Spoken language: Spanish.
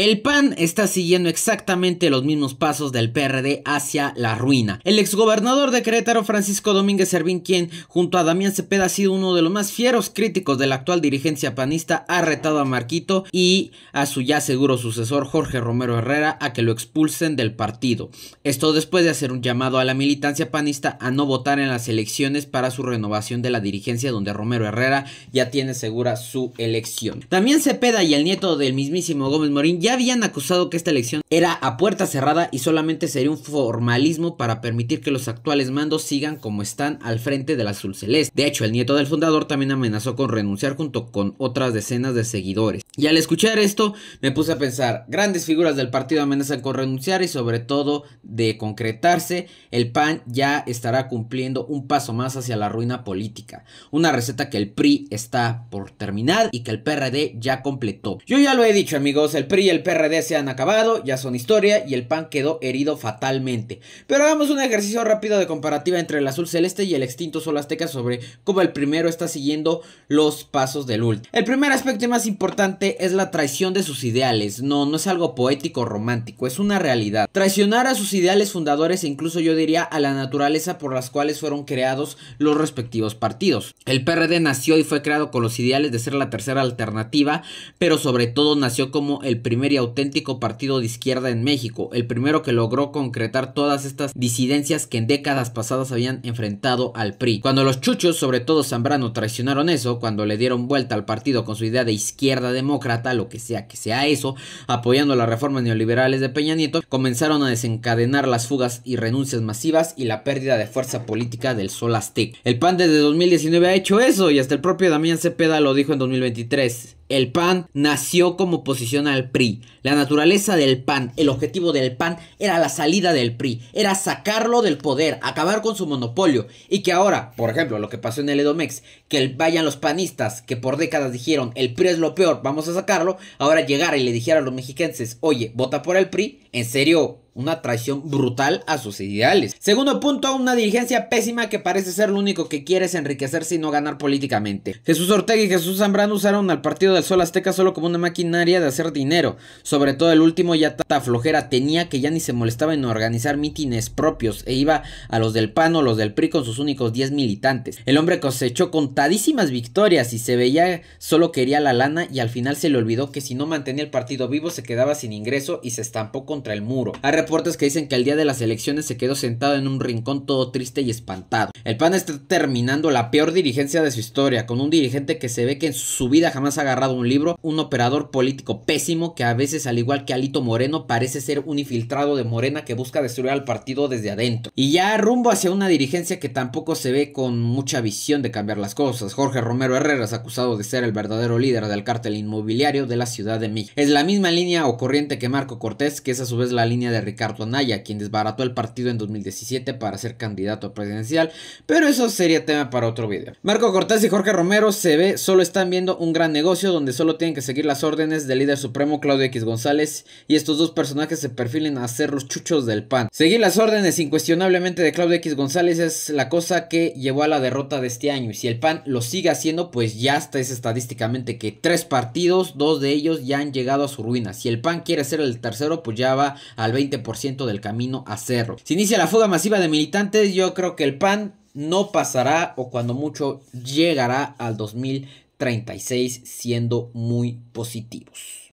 El PAN está siguiendo exactamente los mismos pasos del PRD hacia la ruina. El exgobernador de Querétaro, Francisco Domínguez Servín, quien junto a Damián Cepeda ha sido uno de los más fieros críticos de la actual dirigencia panista, ha retado a Marquito y a su ya seguro sucesor, Jorge Romero Herrera, a que lo expulsen del partido. Esto después de hacer un llamado a la militancia panista a no votar en las elecciones para su renovación de la dirigencia, donde Romero Herrera ya tiene segura su elección. Damián Cepeda y el nieto del mismísimo Gómez Morín ya habían acusado que esta elección era a puerta cerrada y solamente sería un formalismo para permitir que los actuales mandos sigan como están al frente del azul celeste. De hecho, el nieto del fundador también amenazó con renunciar junto con otras decenas de seguidores. Y al escuchar esto, me puse a pensar, grandes figuras del partido amenazan con renunciar y sobre todo de concretarse, el PAN ya estará cumpliendo un paso más hacia la ruina política. Una receta que el PRI está por terminar y que el PRD ya completó. Yo ya lo he dicho amigos, el PRI y el el PRD se han acabado, ya son historia y el PAN quedó herido fatalmente. Pero hagamos un ejercicio rápido de comparativa entre el azul celeste y el extinto sol azteca sobre cómo el primero está siguiendo los pasos del último. El primer aspecto más importante es la traición de sus ideales. No, no es algo poético o romántico, es una realidad. Traicionar a sus ideales fundadores e incluso yo diría a la naturaleza por las cuales fueron creados los respectivos partidos. El PRD nació y fue creado con los ideales de ser la tercera alternativa, pero sobre todo nació como el primer y auténtico partido de izquierda en México, el primero que logró concretar todas estas disidencias que en décadas pasadas habían enfrentado al PRI. Cuando los chuchos, sobre todo Zambrano, traicionaron eso, cuando le dieron vuelta al partido con su idea de izquierda demócrata, lo que sea que sea eso, apoyando las reformas neoliberales de Peña Nieto, comenzaron a desencadenar las fugas y renuncias masivas y la pérdida de fuerza política del Sol Aztec. El PAN desde 2019 ha hecho eso y hasta el propio Damián Cepeda lo dijo en 2023. El PAN nació como oposición al PRI. La naturaleza del PAN, el objetivo del PAN era la salida del PRI, era sacarlo del poder, acabar con su monopolio. Y que ahora, por ejemplo, lo que pasó en el Edomex, que vayan los panistas que por décadas dijeron el PRI es lo peor, vamos a sacarlo, ahora llegara y le dijera a los mexiquenses, oye, vota por el PRI, en serio, una traición brutal a sus ideales. Segundo punto, una dirigencia pésima que parece ser lo único que quiere es enriquecerse y no ganar políticamente. Jesús Ortega y Jesús Zambrano usaron al Partido del Sol Azteca solo como una maquinaria de hacer dinero, sobre todo el último ya tanta flojera tenía que ya ni se molestaba en organizar mítines propios e iba a los del PAN o los del PRI con sus únicos 10 militantes. El hombre cosechó contadísimas victorias y se veía solo quería la lana y al final se le olvidó que si no mantenía el partido vivo se quedaba sin ingreso y se estampó contra el muro. A reportes que dicen que el día de las elecciones se quedó sentado en un rincón todo triste y espantado. El PAN está terminando la peor dirigencia de su historia, con un dirigente que se ve que en su vida jamás ha agarrado un libro, un operador político pésimo que a veces, al igual que Alito Moreno, parece ser un infiltrado de Morena que busca destruir al partido desde adentro. Y ya rumbo hacia una dirigencia que tampoco se ve con mucha visión de cambiar las cosas. Jorge Romero Herrera es acusado de ser el verdadero líder del cártel inmobiliario de la Ciudad de México. Es la misma línea o corriente que Marco Cortés, que es a su vez la línea de Ricardo quien desbarató el partido en 2017 para ser candidato presidencial, pero eso sería tema para otro video. Marco Cortés y Jorge Romero se ve solo están viendo un gran negocio donde solo tienen que seguir las órdenes del líder supremo Claudio X González y estos dos personajes se perfilen a ser los chuchos del PAN. Seguir las órdenes incuestionablemente de Claudio X González es la cosa que llevó a la derrota de este año y si el PAN lo sigue haciendo pues ya está es estadísticamente que tres partidos, dos de ellos ya han llegado a su ruina. Si el PAN quiere ser el tercero pues ya va al 20% del camino a Cerro. Si inicia la fuga masiva de militantes, yo creo que el PAN no pasará o cuando mucho llegará al 2036 siendo muy positivos.